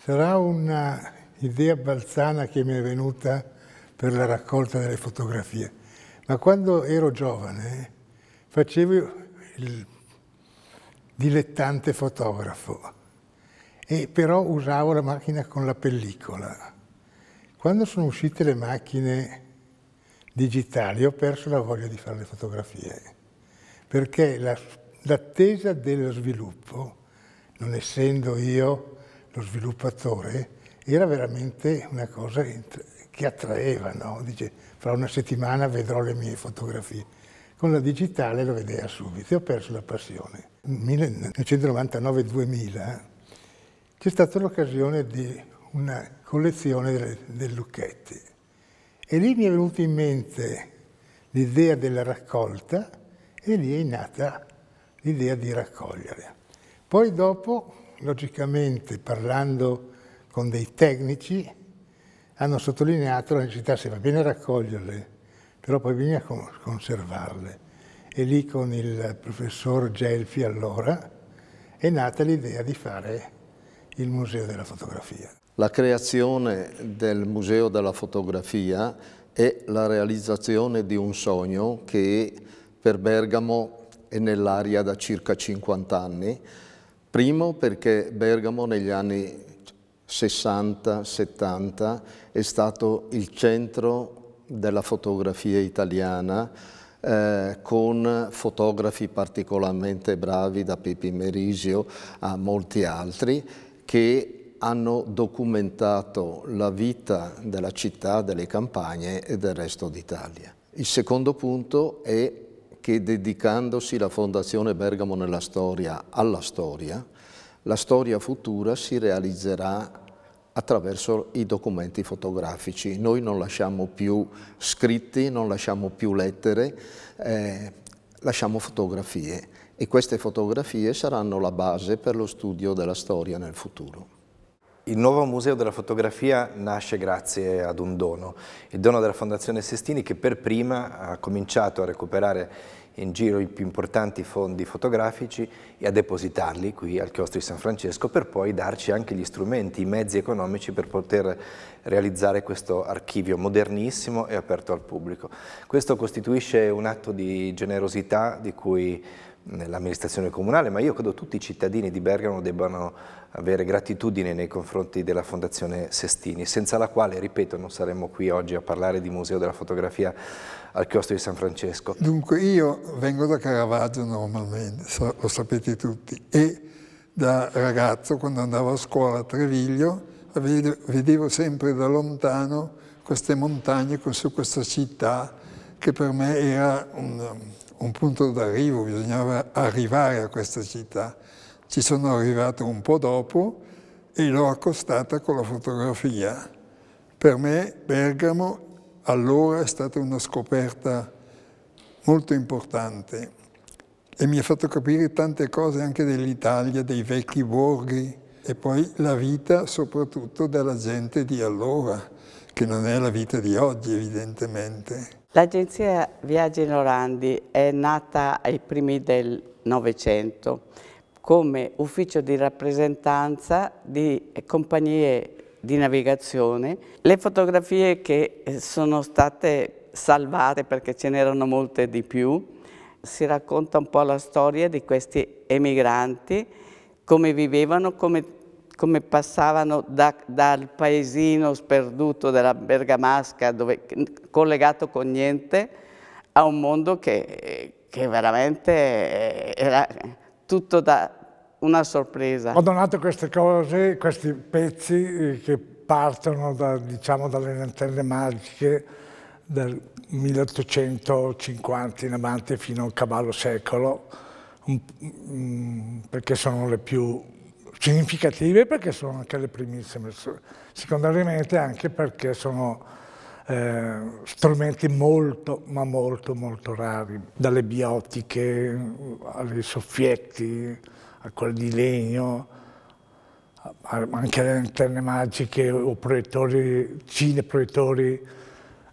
Sarà un'idea balzana che mi è venuta per la raccolta delle fotografie. Ma quando ero giovane facevo il dilettante fotografo e però usavo la macchina con la pellicola. Quando sono uscite le macchine digitali ho perso la voglia di fare le fotografie perché l'attesa la, dello sviluppo, non essendo io lo sviluppatore, era veramente una cosa che attraeva, no? Dice, fra una settimana vedrò le mie fotografie. Con la digitale lo vedeva subito e ho perso la passione. Nel 1999-2000 c'è stata l'occasione di una collezione del, dei lucchetti e lì mi è venuta in mente l'idea della raccolta e lì è nata l'idea di raccogliere. Poi dopo logicamente parlando con dei tecnici, hanno sottolineato la necessità, se va bene raccoglierle, però poi bisogna conservarle. E lì con il professor Gelfi allora è nata l'idea di fare il Museo della Fotografia. La creazione del Museo della Fotografia è la realizzazione di un sogno che per Bergamo è nell'aria da circa 50 anni, Primo perché Bergamo negli anni 60-70 è stato il centro della fotografia italiana eh, con fotografi particolarmente bravi da Pippi Merisio a molti altri che hanno documentato la vita della città, delle campagne e del resto d'Italia. Il secondo punto è che dedicandosi la Fondazione Bergamo nella storia alla storia, la storia futura si realizzerà attraverso i documenti fotografici. Noi non lasciamo più scritti, non lasciamo più lettere, eh, lasciamo fotografie e queste fotografie saranno la base per lo studio della storia nel futuro. Il nuovo museo della fotografia nasce grazie ad un dono, il dono della Fondazione Sestini che per prima ha cominciato a recuperare in giro i più importanti fondi fotografici e a depositarli qui al chiostro di San Francesco per poi darci anche gli strumenti, i mezzi economici per poter realizzare questo archivio modernissimo e aperto al pubblico. Questo costituisce un atto di generosità di cui nell'amministrazione comunale, ma io credo tutti i cittadini di Bergamo debbano avere gratitudine nei confronti della Fondazione Sestini, senza la quale, ripeto, non saremmo qui oggi a parlare di Museo della Fotografia al chiostro di San Francesco. Dunque, io vengo da Caravaggio normalmente, lo sapete tutti, e da ragazzo, quando andavo a scuola a Treviglio, vedevo sempre da lontano queste montagne su questa città che per me era un, un punto d'arrivo, bisognava arrivare a questa città. Ci sono arrivato un po' dopo e l'ho accostata con la fotografia. Per me Bergamo allora è stata una scoperta molto importante e mi ha fatto capire tante cose anche dell'Italia, dei vecchi borghi e poi la vita soprattutto della gente di allora che non è la vita di oggi evidentemente. L'agenzia Viaggi Norandi è nata ai primi del Novecento come ufficio di rappresentanza di compagnie di navigazione. Le fotografie che eh, sono state salvate perché ce n'erano molte di più, si racconta un po' la storia di questi emigranti, come vivevano, come come passavano da, dal paesino sperduto della Bergamasca, dove, collegato con niente, a un mondo che, che veramente eh, era tutto da una sorpresa. Ho donato queste cose, questi pezzi eh, che partono da, diciamo, dalle lanterne magiche dal 1850 in avanti fino al cavallo secolo, mm, perché sono le più significative perché sono anche le primissime, secondariamente anche perché sono eh, strumenti molto, ma molto, molto rari, dalle biotiche ai soffietti, a quelli di legno, anche le lanterne magiche o proiettori, proiettori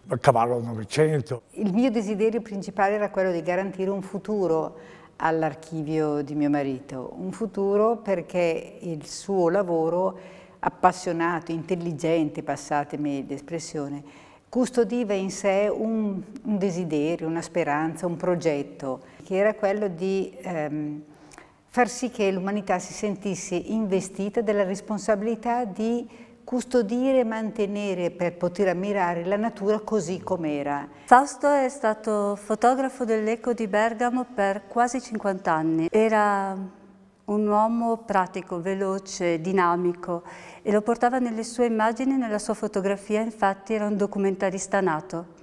a cavallo 900. Il mio desiderio principale era quello di garantire un futuro all'archivio di mio marito, un futuro perché il suo lavoro appassionato, intelligente, passatemi l'espressione, custodiva in sé un, un, desiderio, una speranza, un progetto, che era quello di ehm, far sì che l'umanità si sentisse investita della responsabilità di custodire e mantenere per poter ammirare la natura così com'era. Fausto è stato fotografo dell'Eco di Bergamo per quasi 50 anni. Era un uomo pratico, veloce, dinamico e lo portava nelle sue immagini, nella sua fotografia, infatti era un documentarista nato.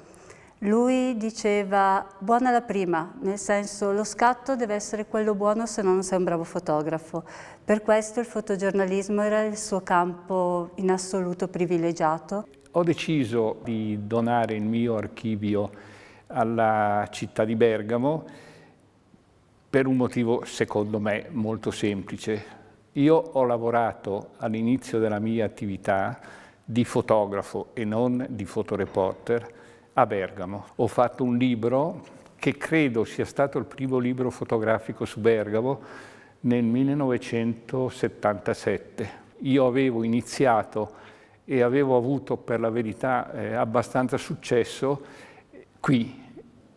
Lui diceva buona la prima, nel senso lo scatto deve essere quello buono se no non sei un bravo fotografo. Per questo il fotogiornalismo era il suo campo in assoluto privilegiato. Ho deciso di donare il mio archivio alla città di Bergamo per un motivo secondo me molto semplice. Io ho lavorato all'inizio della mia attività di fotografo e non di fotoreporter a Bergamo. Ho fatto un libro che credo sia stato il primo libro fotografico su Bergamo nel 1977. Io avevo iniziato e avevo avuto per la verità eh, abbastanza successo qui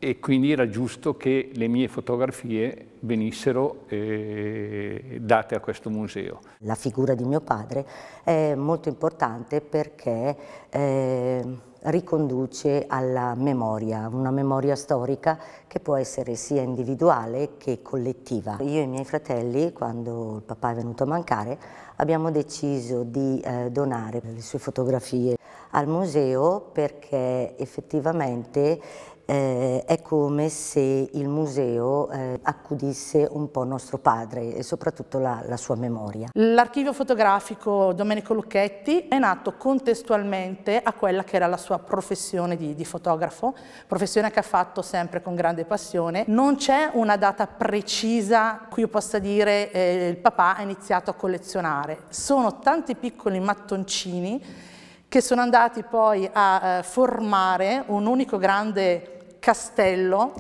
e quindi era giusto che le mie fotografie venissero eh, date a questo museo. La figura di mio padre è molto importante perché eh, riconduce alla memoria, una memoria storica che può essere sia individuale che collettiva. Io e i miei fratelli, quando il papà è venuto a mancare, abbiamo deciso di eh, donare le sue fotografie al museo perché effettivamente eh, è come se il museo eh, accudisse un po' nostro padre e soprattutto la, la sua memoria. L'archivio fotografico Domenico Lucchetti è nato contestualmente a quella che era la sua professione di, di fotografo, professione che ha fatto sempre con grande passione. Non c'è una data precisa cui io possa dire eh, il papà ha iniziato a collezionare. Sono tanti piccoli mattoncini che sono andati poi a eh, formare un unico grande castello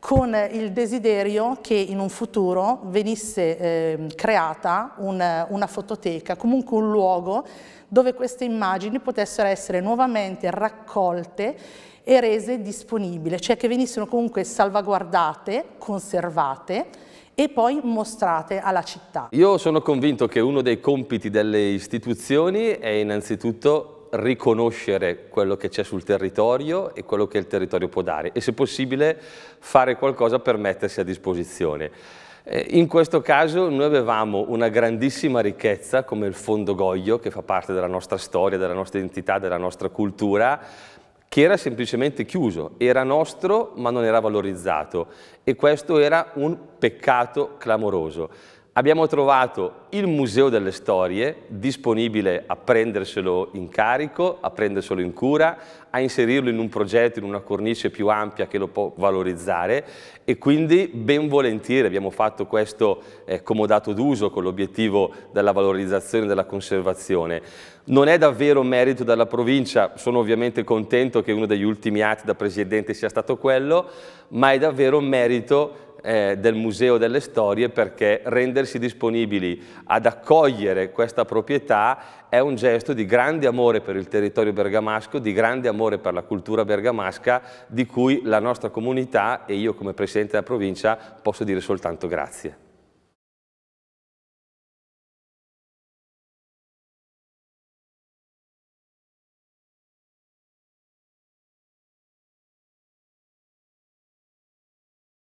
con il desiderio che in un futuro venisse eh, creata una, una fototeca, comunque un luogo dove queste immagini potessero essere nuovamente raccolte e rese disponibili, cioè che venissero comunque salvaguardate, conservate e poi mostrate alla città. Io sono convinto che uno dei compiti delle istituzioni è innanzitutto riconoscere quello che c'è sul territorio e quello che il territorio può dare e se possibile fare qualcosa per mettersi a disposizione. Eh, in questo caso noi avevamo una grandissima ricchezza come il Fondo Goglio che fa parte della nostra storia, della nostra identità, della nostra cultura che era semplicemente chiuso, era nostro ma non era valorizzato e questo era un peccato clamoroso. Abbiamo trovato il Museo delle Storie, disponibile a prenderselo in carico, a prenderselo in cura, a inserirlo in un progetto, in una cornice più ampia che lo può valorizzare e quindi ben volentieri abbiamo fatto questo eh, comodato d'uso con l'obiettivo della valorizzazione e della conservazione. Non è davvero merito della provincia, sono ovviamente contento che uno degli ultimi atti da presidente sia stato quello, ma è davvero merito eh, del Museo delle Storie perché rendersi disponibili ad accogliere questa proprietà è un gesto di grande amore per il territorio bergamasco, di grande amore per la cultura bergamasca di cui la nostra comunità e io come Presidente della provincia posso dire soltanto grazie.